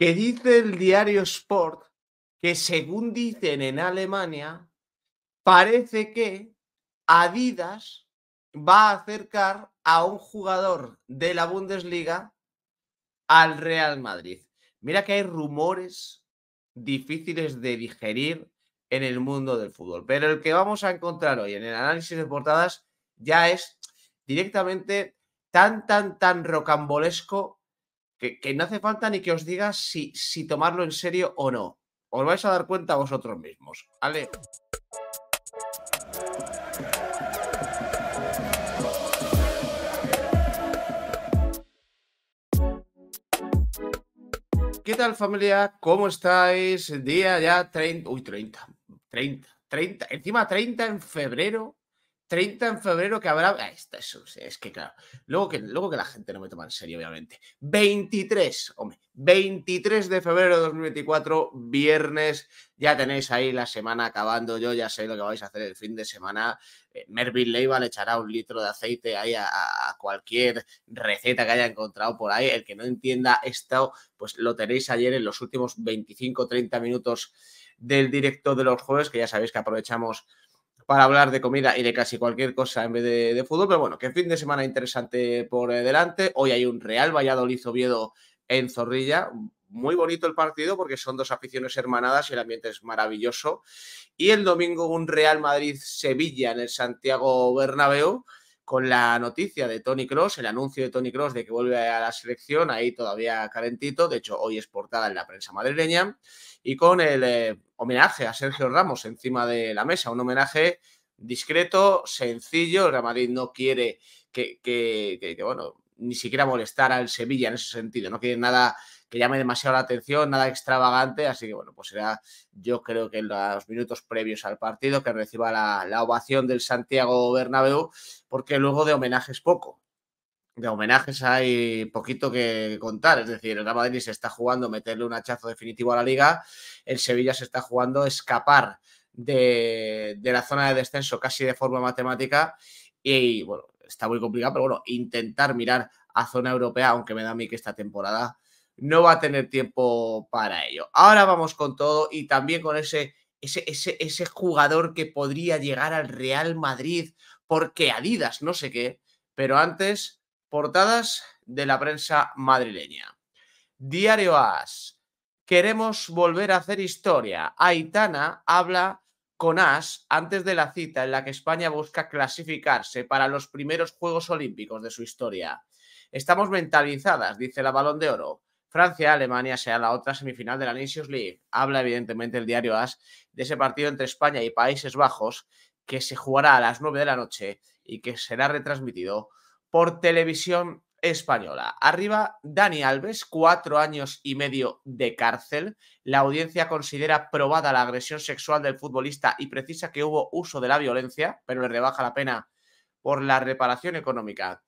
que dice el diario Sport que según dicen en Alemania, parece que Adidas va a acercar a un jugador de la Bundesliga al Real Madrid. Mira que hay rumores difíciles de digerir en el mundo del fútbol, pero el que vamos a encontrar hoy en el análisis de portadas ya es directamente tan, tan, tan rocambolesco que, no hace falta ni que os diga si, si tomarlo en serio o no. Os vais a dar cuenta vosotros mismos, ¿vale? ¿Qué tal familia? ¿Cómo estáis? Día ya 30, uy 30, 30, 30, encima 30 en febrero 30 en febrero que habrá. Ah, eso, es que claro. Luego que, luego que la gente no me toma en serio, obviamente. 23, hombre, 23 de febrero de 2024, viernes. Ya tenéis ahí la semana acabando. Yo ya sé lo que vais a hacer el fin de semana. Mervin eh, Mervyn le echará un litro de aceite ahí a, a, cualquier receta que haya encontrado por ahí. El que no entienda esto, pues lo tenéis ayer en los últimos 25-30 minutos del directo de los jueves, que ya sabéis que aprovechamos para hablar de comida y de casi cualquier cosa en vez de, fútbol. Pero bueno, qué fin de semana interesante por eh, delante. Hoy hay un Real Valladolid Oviedo en Zorrilla. Muy bonito el partido porque son dos aficiones hermanadas y el ambiente es maravilloso. Y el domingo un Real Madrid-Sevilla en el Santiago Bernabéu con la noticia de Tony Cross, el anuncio de Tony Cross de que vuelve a la selección, ahí todavía calentito, de hecho hoy es portada en la prensa madrileña, y con el eh, homenaje a Sergio Ramos encima de la mesa, un homenaje discreto, sencillo, el Real Madrid no quiere que, que bueno, ni siquiera molestar al Sevilla en ese sentido. No quiere nada que llame demasiado la atención, nada extravagante, así que bueno, pues será yo creo que en los minutos previos al partido que reciba la, ovación del Santiago Bernabéu, porque luego de homenajes poco. De homenajes hay poquito que contar, es decir, el Real Madrid se está jugando meterle un hachazo definitivo a la liga, el Sevilla se está jugando escapar de, de la zona de descenso casi de forma matemática y bueno, está muy complicado, pero bueno, intentar mirar a zona europea, aunque me da a mí que esta temporada no va a tener tiempo para ello. Ahora vamos con todo y también con ese, ese, ese, ese jugador que podría llegar al Real Madrid, porque Adidas, no sé qué, pero antes, portadas de la prensa madrileña. Diario AS. Queremos volver a hacer historia. Aitana habla con As antes de la cita en la que España busca clasificarse para los primeros Juegos Olímpicos de su historia. Estamos mentalizadas, dice la Balón de Oro. Francia-Alemania sea la otra semifinal de la Nations League. Habla evidentemente el diario As de ese partido entre España y Países Bajos que se jugará a las 9 de la noche y que será retransmitido por televisión española. Arriba, Dani Alves, cuatro años y medio de cárcel. La audiencia considera probada la agresión sexual del futbolista y precisa que hubo uso de la violencia, pero le rebaja la pena por la reparación económica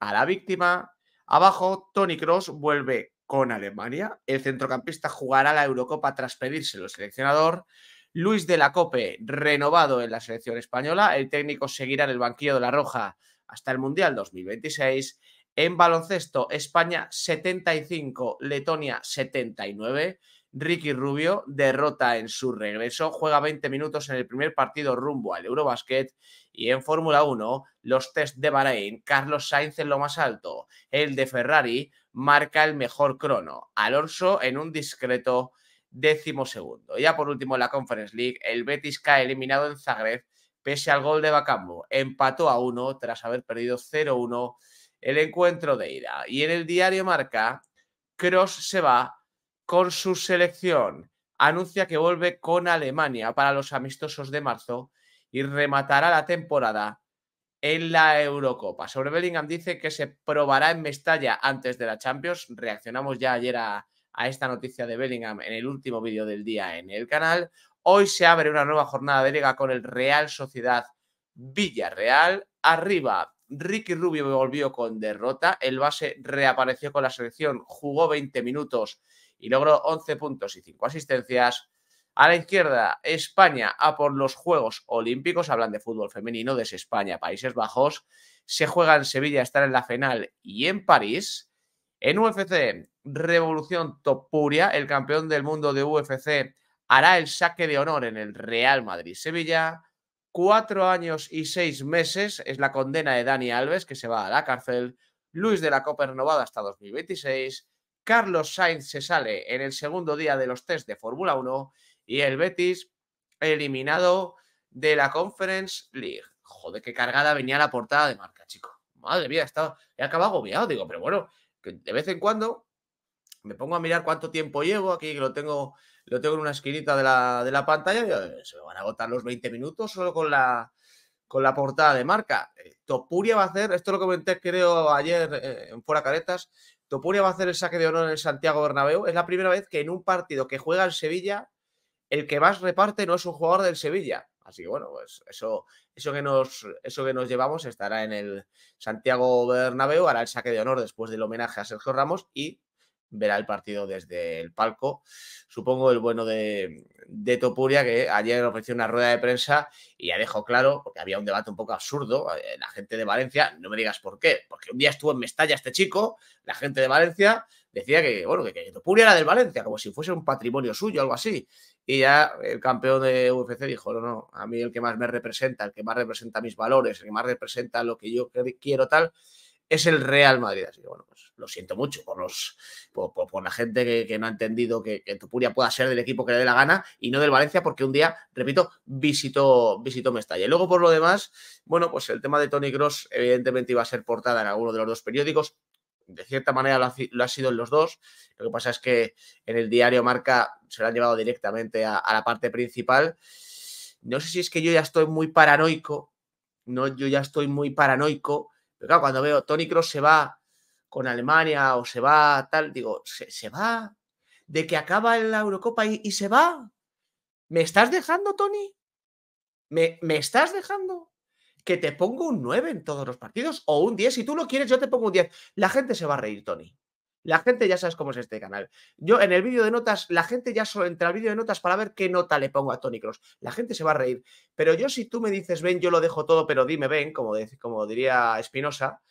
a la víctima. Abajo, Tony Cross vuelve con Alemania. El centrocampista jugará la Eurocopa tras pedírselo el seleccionador. Luis de la Cope, renovado en la selección española. El técnico seguirá en el banquillo de la Roja hasta el Mundial 2026 en baloncesto, España 75, Letonia 79. Ricky Rubio derrota en su regreso, juega 20 minutos en el primer partido rumbo al Eurobasket y en Fórmula 1 los test de Bahrein, Carlos Sainz en lo más alto, el de Ferrari marca el mejor crono, Alonso en un discreto décimo segundo. Ya por último la Conference League, el Betis cae eliminado en Zagreb pese al gol de Bacambo, empató a uno tras haber perdido 0-1 el encuentro de ida. Y en el diario Marca, Cross se va con su selección. Anuncia que vuelve con Alemania para los amistosos de marzo y rematará la temporada en la Eurocopa. Sobre Bellingham dice que se probará en Mestalla antes de la Champions. Reaccionamos ya ayer a, a esta noticia de Bellingham en el último vídeo del día en el canal. Hoy se abre una nueva jornada de liga con el Real Sociedad Villarreal. Arriba Ricky Rubio volvió con derrota. El base reapareció con la selección, jugó 20 minutos y logró 11 puntos y 5 asistencias. A la izquierda, España a por los Juegos Olímpicos. Hablan de fútbol femenino desde España, Países Bajos. Se juega en Sevilla, estar en la final y en París. En UFC, Revolución Topuria, el campeón del mundo de UFC, hará el saque de honor en el Real Madrid-Sevilla cuatro años y seis meses es la condena de Dani Alves, que se va a la cárcel, Luis de la Copa renovada hasta 2026, Carlos Sainz se sale en el segundo día de los test de Fórmula 1 y el Betis eliminado de la Conference League. Joder, qué cargada venía la portada de marca, chico. Madre mía, estaba, he acabado agobiado, digo, pero bueno, de vez en cuando me pongo a mirar cuánto tiempo llevo aquí, que lo tengo lo tengo en una esquinita de la, pantalla, y eh, se me van a agotar los 20 minutos solo con la, con la portada de marca. Eh, Topuria va a hacer, esto lo comenté creo ayer eh, en Fuera Caretas, Topuria va a hacer el saque de honor en el Santiago Bernabéu. Es la primera vez que en un partido que juega en Sevilla, el que más reparte no es un jugador del Sevilla. Así que bueno, pues eso, eso, que nos, eso que nos llevamos estará en el Santiago Bernabéu, hará el saque de honor después del homenaje a Sergio Ramos y verá el partido desde el palco. Supongo el bueno de, de, Topuria, que ayer ofreció una rueda de prensa y ya dejó claro, porque había un debate un poco absurdo, eh, la gente de Valencia, no me digas por qué, porque un día estuvo en Mestalla este chico, la gente de Valencia decía que, bueno, que, que Topuria era del Valencia, como si fuese un patrimonio suyo, algo así. Y ya el campeón de UFC dijo, no, no, a mí el que más me representa, el que más representa mis valores, el que más representa lo que yo quiero tal, es el Real Madrid. Así que bueno, pues lo siento mucho por los la gente que, no ha entendido que, Tupuria pueda ser del equipo que le dé la gana y no del Valencia, porque un día, repito, visitó, visitó Mestalla. Y luego, por lo demás, bueno, pues el tema de Tony Cross, evidentemente, iba a ser portada en alguno de los dos periódicos. De cierta manera lo ha, sido en los dos. Lo que pasa es que en el diario Marca se lo han llevado directamente a, a la parte principal. No sé si es que yo ya estoy muy paranoico. No, yo ya estoy muy paranoico cuando veo Tony Cross se va con Alemania o se va tal, digo, ¿se, va? ¿De que acaba la Eurocopa y, se va? ¿Me estás dejando, Tony? ¿Me, ¿Me estás dejando? Que te pongo un 9 en todos los partidos o un 10. Si tú lo quieres, yo te pongo un 10. La gente se va a reír, Tony. La gente ya sabes cómo es este canal. Yo en el vídeo de notas, la gente ya solo entra al vídeo de notas para ver qué nota le pongo a Tony Cross. La gente se va a reír. Pero yo, si tú me dices, ven, yo lo dejo todo, pero dime, ven, como, como diría Espinosa,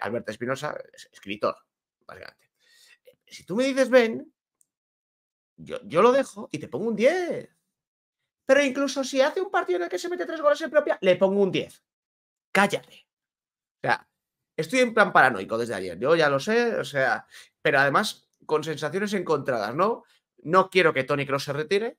Alberto Espinosa, escritor, básicamente. Si tú me dices, ven, yo, yo lo dejo y te pongo un 10. Pero incluso si hace un partido en el que se mete tres goles en propia, le pongo un 10. Cállate. O sea, Estoy en plan paranoico desde ayer, yo ya lo sé, o sea, pero además con sensaciones encontradas, ¿no? No quiero que Tony Cross se retire,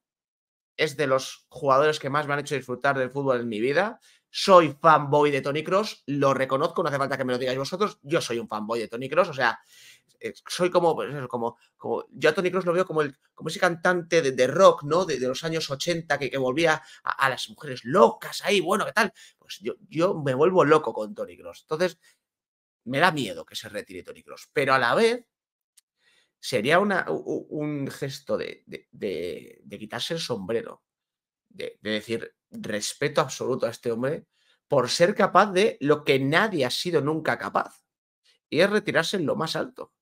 es de los jugadores que más me han hecho disfrutar del fútbol en mi vida. Soy fanboy de Tony Cross, lo reconozco, no hace falta que me lo digáis vosotros. Yo soy un fanboy de Tony Cross, o sea, eh, soy como, pues como, como, yo a Tony Cross lo veo como, el, como ese cantante de, rock, ¿no? De, los años 80 que, volvía a, las mujeres locas ahí, bueno, ¿qué tal? Pues yo, yo me vuelvo loco con Tony Cross. Entonces, me da miedo que se retire Tony Cross, pero a la vez sería un gesto de, quitarse el sombrero, de, decir respeto absoluto a este hombre por ser capaz de lo que nadie ha sido nunca capaz, y es retirarse en lo más alto.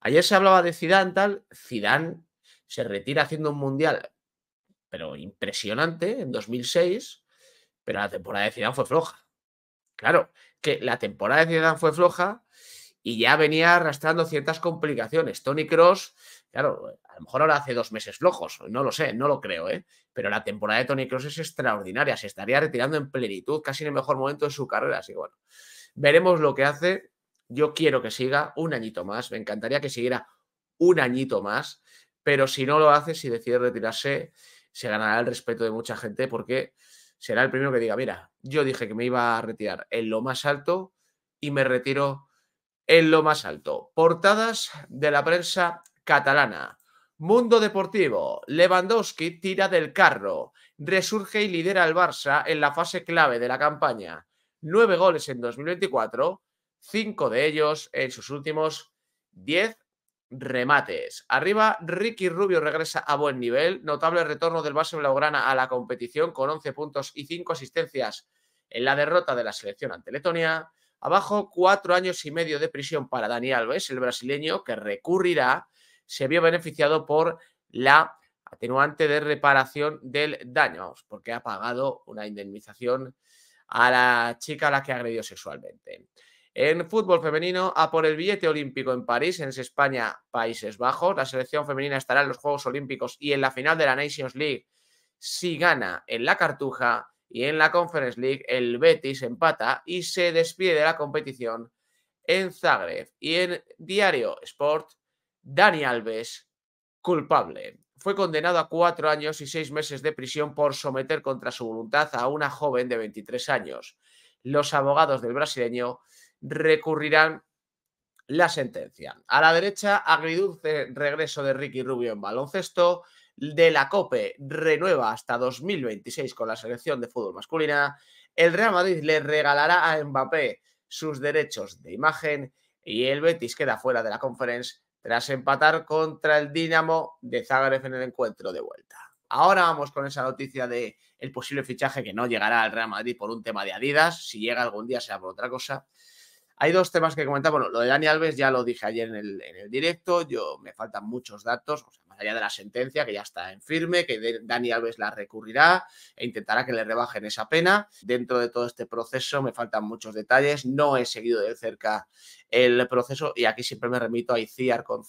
Ayer se hablaba de Zidane, tal, Zidane se retira haciendo un mundial, pero impresionante, en 2006, pero la temporada de Zidane fue floja. Claro, que la temporada de Zidane fue floja y ya venía arrastrando ciertas complicaciones. Tony Cross, claro, eh, a lo mejor ahora hace dos meses flojos, no lo sé, no lo creo, ¿eh? pero la temporada de Tony Cross es extraordinaria, se estaría retirando en plenitud, casi en el mejor momento de su carrera, así bueno, veremos lo que hace. Yo quiero que siga un añito más, me encantaría que siguiera un añito más, pero si no lo hace, si decide retirarse, se ganará el respeto de mucha gente porque será el primero que diga, mira, yo dije que me iba a retirar en lo más alto y me retiro en lo más alto. Portadas de la prensa catalana. Mundo Deportivo. Lewandowski tira del carro. Resurge y lidera al Barça en la fase clave de la campaña. Nueve goles en 2024, cinco de ellos en sus últimos diez remates. Arriba, Ricky Rubio regresa a buen nivel. Notable retorno del base blaugrana a la competición con 11 puntos y 5 asistencias en la derrota de la selección ante Letonia. Abajo, cuatro años y medio de prisión para Dani Alves, el brasileño que recurrirá, se vio beneficiado por la atenuante de reparación del daño, porque ha pagado una indemnización a la chica a la que agredió sexualmente. En fútbol femenino, a por el billete olímpico en París, en España, Países Bajos. La selección femenina estará en los Juegos Olímpicos y en la final de la Nations League si gana en la Cartuja y en la Conference League el Betis empata y se despide de la competición en Zagreb. Y en Diario Sport, Dani Alves, culpable. Fue condenado a cuatro años y seis meses de prisión por someter contra su voluntad a una joven de 23 años. Los abogados del brasileño recurrirán la sentencia. A la derecha, agridulce regreso de Ricky Rubio en baloncesto. De la COPE renueva hasta 2026 con la selección de fútbol masculina. El Real Madrid le regalará a Mbappé sus derechos de imagen y el Betis queda fuera de la conferencia tras empatar contra el Dinamo de Zagreb en el encuentro de vuelta. Ahora vamos con esa noticia de el posible fichaje que no llegará al Real Madrid por un tema de Adidas, si llega algún día será por otra cosa. Hay dos temas que comentar. Bueno, lo de Dani Alves ya lo dije ayer en el, directo. Yo me faltan muchos datos, o sea, más allá de la sentencia, que ya está en firme, que Dani Alves la recurrirá e intentará que le rebajen esa pena. Dentro de todo este proceso me faltan muchos detalles. No he seguido de cerca el proceso y aquí siempre me remito a ICIAR con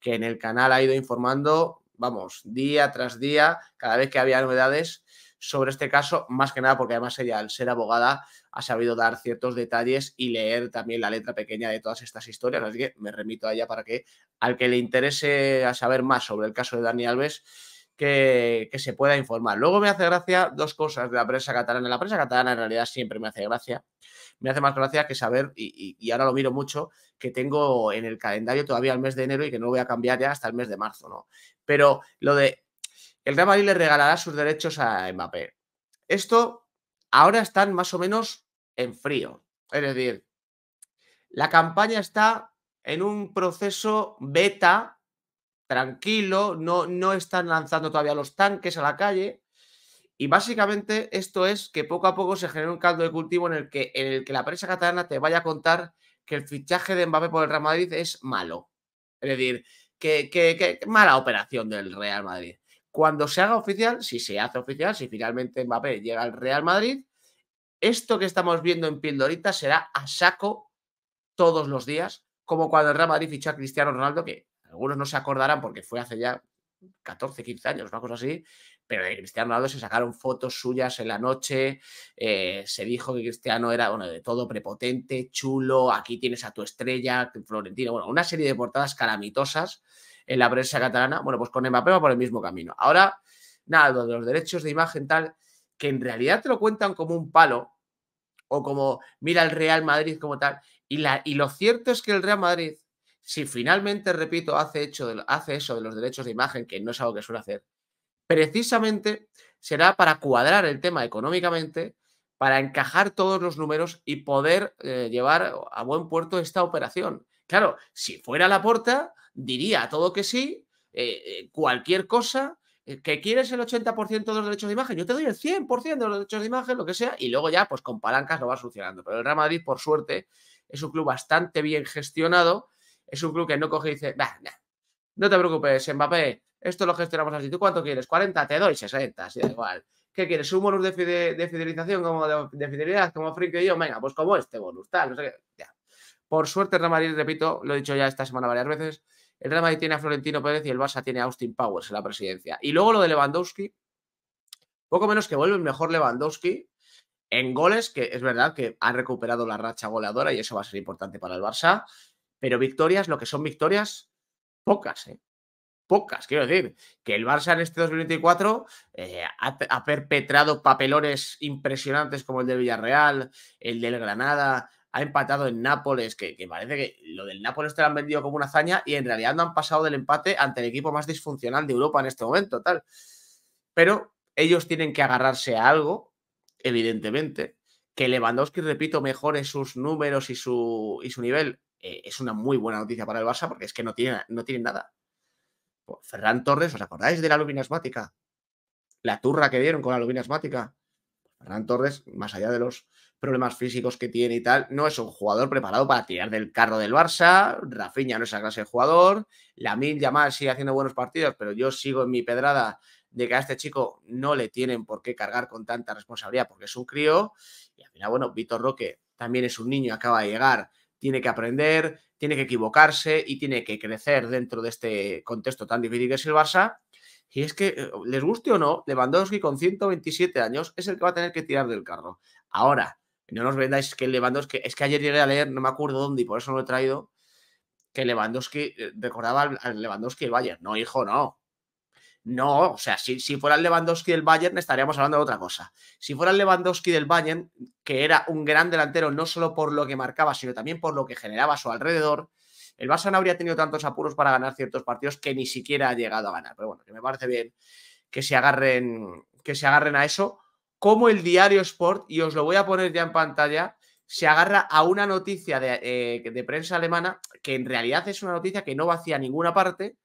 que en el canal ha ido informando, vamos, día tras día, cada vez que había novedades sobre este caso, más que nada porque además ella, al ser abogada, ha sabido dar ciertos detalles y leer también la letra pequeña de todas estas historias. Así que me remito a ella para que al que le interese a saber más sobre el caso de Dani Alves, que, se pueda informar. Luego me hace gracia dos cosas de la prensa catalana. La prensa catalana en realidad siempre me hace gracia. Me hace más gracia que saber, y, ahora lo miro mucho, que tengo en el calendario todavía el mes de enero y que no lo voy a cambiar ya hasta el mes de marzo, ¿no? Pero lo de el Real Madrid le regalará sus derechos a Mbappé. Esto ahora están más o menos en frío. Es decir, la campaña está en un proceso beta, tranquilo, no, no están lanzando todavía los tanques a la calle. Y básicamente esto es que poco a poco se genera un caldo de cultivo en el que, en el que la prensa catalana te vaya a contar que el fichaje de Mbappé por el Real Madrid es malo. Es decir, que, que, que mala operación del Real Madrid. Cuando se haga oficial, si se hace oficial, si finalmente Mbappé llega al Real Madrid, esto que estamos viendo en Pildorita será a saco todos los días, como cuando el Real Madrid fichó a Cristiano Ronaldo, que algunos no se acordarán porque fue hace ya 14, 15 años, una cosa así, pero de Cristiano Ronaldo se sacaron fotos suyas en la noche, eh, se dijo que Cristiano era, bueno, de todo prepotente, chulo, aquí tienes a tu estrella, Florentino, bueno, una serie de portadas calamitosas en la prensa catalana. Bueno, pues con Mbappé va por el mismo camino. Ahora, nada, de los derechos de imagen tal, que en realidad te lo cuentan como un palo o como mira el Real Madrid como tal. Y, la, y lo cierto es que el Real Madrid, si finalmente, repito, hace, hecho de, eso de los derechos de imagen, que no es algo que suele hacer, precisamente será para cuadrar el tema económicamente, para encajar todos los números y poder eh, llevar a buen puerto esta operación. Claro, si fuera la porta, diría todo que sí, eh, eh, cualquier cosa, eh, que quieres el 80% de los derechos de imagen, yo te doy el 100% de los derechos de imagen, lo que sea, y luego ya, pues con palancas lo vas solucionando. Pero el Real Madrid, por suerte, es un club bastante bien gestionado, es un club que no coge y dice, no te preocupes, Mbappé, esto lo gestionamos así. ¿Tú cuánto quieres? 40, te doy 60, así da igual. ¿Qué quieres? ¿Un bonus de, fidelización como de, fidelidad, como Frink y yo? Venga, pues como este bonus, tal, no sé qué. Ya. Por suerte, el Real repito, lo he dicho ya esta semana varias veces, el Real Madrid tiene a Florentino Pérez y el Barça tiene a Austin Powers en la presidencia. Y luego lo de Lewandowski, poco menos que vuelve el mejor Lewandowski en goles, que es verdad que ha recuperado la racha goleadora y eso va a ser importante para el Barça, pero victorias, lo que son victorias, pocas, ¿eh? Pocas, quiero decir, que el Barça en este 2024 eh, ha, perpetrado papelones impresionantes como el del Villarreal, el del Granada, ha empatado en Nápoles, que, parece que lo del Nápoles te lo han vendido como una hazaña y en realidad no han pasado del empate ante el equipo más disfuncional de Europa en este momento, tal. Pero ellos tienen que agarrarse a algo, evidentemente, que Lewandowski, repito, mejore sus números y su, y su nivel. Eh, es una muy buena noticia para el Barça porque es que no tiene, no tiene nada. Pues Ferran Torres, ¿os acordáis de la lubina asmática? La turra que dieron con la lubina asmática. Ferran Torres, más allá de los problemas físicos que tiene y tal, no es un jugador preparado para tirar del carro del Barça, Rafinha no es esa clase de jugador, Lamin Yamal sigue haciendo buenos partidos, pero yo sigo en mi pedrada de que a este chico no le tienen por qué cargar con tanta responsabilidad porque es un crío y al final, bueno, Víctor Roque también es un niño, acaba de llegar, tiene que aprender, tiene que equivocarse y tiene que crecer dentro de este contexto tan difícil que es el Barça y es que, eh, les guste o no, Lewandowski con 127 años es el que va a tener que tirar del carro. Ahora, no nos vendáis que Lewandowski, es que ayer llegué a leer, no me acuerdo dónde y por eso no lo he traído, que Lewandowski eh, recordaba al Lewandowski del Bayern. No, hijo, no. No, o sea, si, si, fuera el Lewandowski del Bayern estaríamos hablando de otra cosa. Si fuera el Lewandowski del Bayern, que era un gran delantero no solo por lo que marcaba, sino también por lo que generaba a su alrededor, el Barça no habría tenido tantos apuros para ganar ciertos partidos que ni siquiera ha llegado a ganar. Pero bueno, que me parece bien que se agarren, que se agarren a eso como el diario Sport, y os lo voy a poner ya en pantalla, se agarra a una noticia de, eh, prensa alemana, que en realidad es una noticia que no vacía ninguna parte,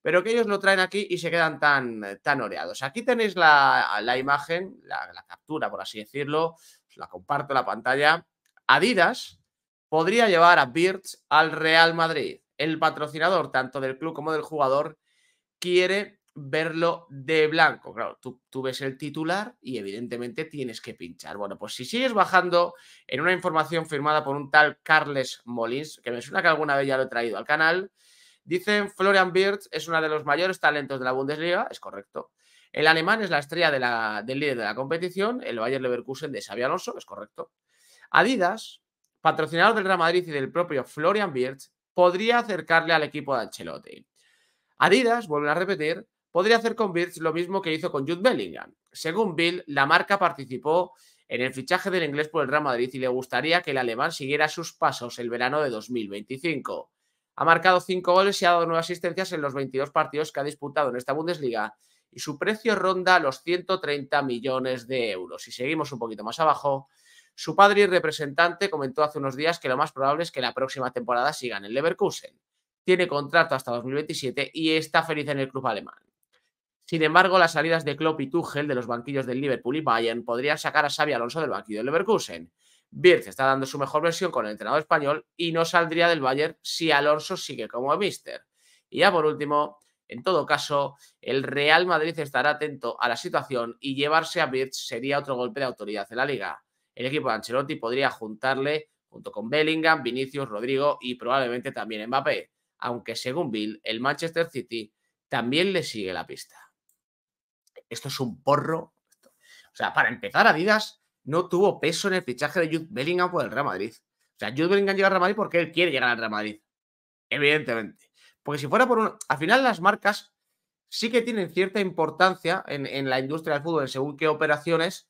pero que ellos lo traen aquí y se quedan tan, tan oreados. Aquí tenéis la, imagen, la, captura, por así decirlo, la comparto la pantalla. Adidas podría llevar a Birch al Real Madrid. El patrocinador, tanto del club como del jugador, quiere verlo de blanco. Claro, tú, ves el titular y evidentemente tienes que pinchar. Bueno, pues si sigues bajando en una información firmada por un tal Carles Molins, que me suena que alguna vez ya lo he traído al canal, dicen Florian Birch es uno de los mayores talentos de la Bundesliga, es correcto. El alemán es la estrella del líder de la competición, el Bayer Leverkusen de Xabi Alonso, es correcto. Adidas, patrocinador del Real Madrid y del propio Florian Birch, podría acercarle al equipo de Ancelotti. Adidas, vuelven a repetir, podría hacer con Birch lo mismo que hizo con Jude Bellingham. Según Bill, la marca participó en el fichaje del inglés por el Real Madrid y le gustaría que el alemán siguiera sus pasos el verano de 2025. Ha marcado cinco goles y ha dado nueve asistencias en los 22 partidos que ha disputado en esta Bundesliga y su precio ronda los 130 millones de euros. Si seguimos un poquito más abajo, su padre y representante comentó hace unos días que lo más probable es que la próxima temporada siga en el Leverkusen. Tiene contrato hasta 2027 y está feliz en el club alemán. Sin embargo, las salidas de Klopp y Tuchel de los banquillos del Liverpool y Bayern podrían sacar a Xavi Alonso del banquillo del Leverkusen. Birch está dando su mejor versión con el entrenador español y no saldría del Bayern si Alonso sigue como mister. Y ya por último, en todo caso, el Real Madrid estará atento a la situación y llevarse a Birch sería otro golpe de autoridad en la liga. El equipo de Ancelotti podría juntarle junto con Bellingham, Vinicius, Rodrigo y probablemente también Mbappé, aunque según Bill, el Manchester City también le sigue la pista esto es un porro. O sea, para empezar, Adidas no tuvo peso en el fichaje de Jude Bellingham por el Real Madrid. O sea, Jude Bellingham llega al Real Madrid porque él quiere llegar al Real Madrid. Evidentemente. Porque si fuera por un... Al final las marcas sí que tienen cierta importancia en, la industria del fútbol, según qué operaciones,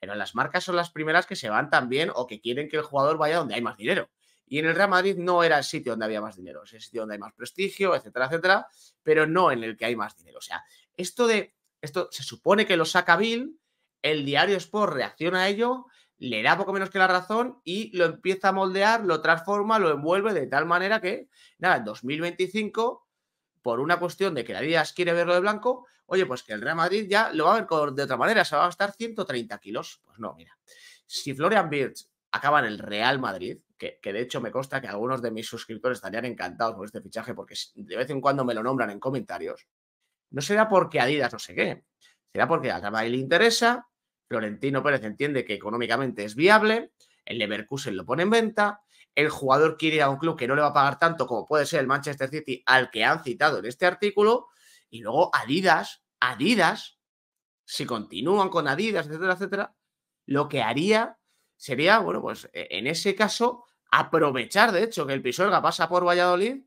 pero las marcas son las primeras que se van también o que quieren que el jugador vaya donde hay más dinero. Y en el Real Madrid no era el sitio donde había más dinero, es el sitio donde hay más prestigio, etcétera, etcétera, pero no en el que hay más dinero. O sea, esto de esto se supone que lo saca Bill, el diario Sport reacciona a ello, le da poco menos que la razón y lo empieza a moldear, lo transforma, lo envuelve de tal manera que, nada, en 2025, por una cuestión de que la Díaz quiere verlo de blanco, oye, pues que el Real Madrid ya lo va a ver de otra manera, se va a gastar 130 kilos. Pues no, mira, si Florian Birch acaba en el Real Madrid, que, que, de hecho me consta que algunos de mis suscriptores estarían encantados por este fichaje porque de vez en cuando me lo nombran en comentarios. No será porque Adidas no sé qué, será porque a Real le interesa, Florentino Pérez entiende que económicamente es viable, el Leverkusen lo pone en venta, el jugador quiere ir a un club que no le va a pagar tanto como puede ser el Manchester City al que han citado en este artículo, y luego Adidas, Adidas, si continúan con Adidas, etcétera, etcétera, lo que haría sería, bueno, pues e-, en ese caso, aprovechar de hecho que el Pisuerga pasa por Valladolid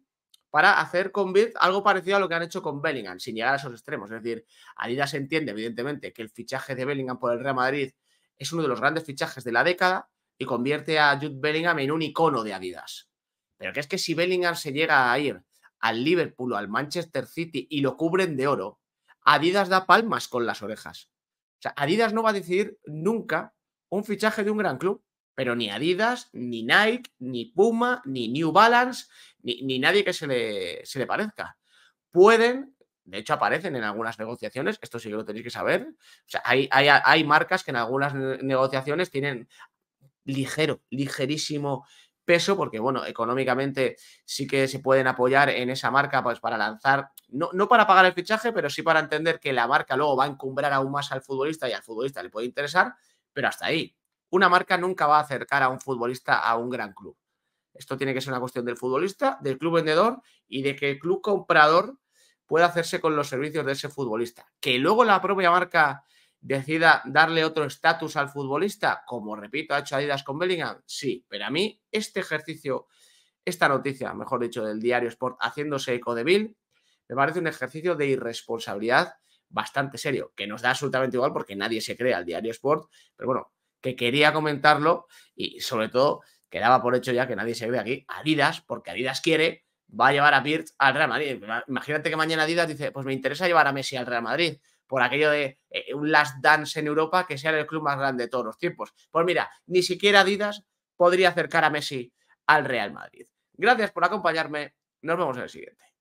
para hacer con Bird algo parecido a lo que han hecho con Bellingham, sin llegar a esos extremos. Es decir, Adidas entiende, evidentemente, que el fichaje de Bellingham por el Real Madrid es uno de los grandes fichajes de la década y convierte a Jude Bellingham en un icono de Adidas. Pero que es que si Bellingham se llega a ir al Liverpool o al Manchester City y lo cubren de oro, Adidas da palmas con las orejas. O sea, Adidas no va a decidir nunca un fichaje de un gran club, pero ni Adidas, ni Nike, ni Puma, ni New Balance, ni, nadie que se le, se le parezca. Pueden, de hecho aparecen en algunas negociaciones, esto sí que lo tenéis que saber, o sea, hay, hay, hay marcas que en algunas negociaciones tienen ligero, ligerísimo peso, porque bueno, económicamente sí que se pueden apoyar en esa marca pues, para lanzar, no, no, para pagar el fichaje, pero sí para entender que la marca luego va a encumbrar aún más al futbolista y al futbolista le puede interesar, pero hasta ahí. Una marca nunca va a acercar a un futbolista a un gran club. Esto tiene que ser una cuestión del futbolista, del club vendedor y de que el club comprador pueda hacerse con los servicios de ese futbolista. Que luego la propia marca decida darle otro estatus al futbolista, como repito, ha hecho Adidas con Bellingham, sí, pero a mí este ejercicio, esta noticia, mejor dicho, del diario Sport haciéndose eco de Bill, me parece un ejercicio de irresponsabilidad bastante serio, que nos da absolutamente igual porque nadie se crea al diario Sport, pero bueno, que quería comentarlo y sobre todo quedaba por hecho ya que nadie se ve aquí. Adidas, porque Adidas quiere, va a llevar a Pirt al Real Madrid. Imagínate que mañana Adidas dice, pues me interesa llevar a Messi al Real Madrid por aquello de eh, un last dance en Europa que sea el club más grande de todos los tiempos. Pues mira, ni siquiera Adidas podría acercar a Messi al Real Madrid. Gracias por acompañarme. Nos vemos en el siguiente.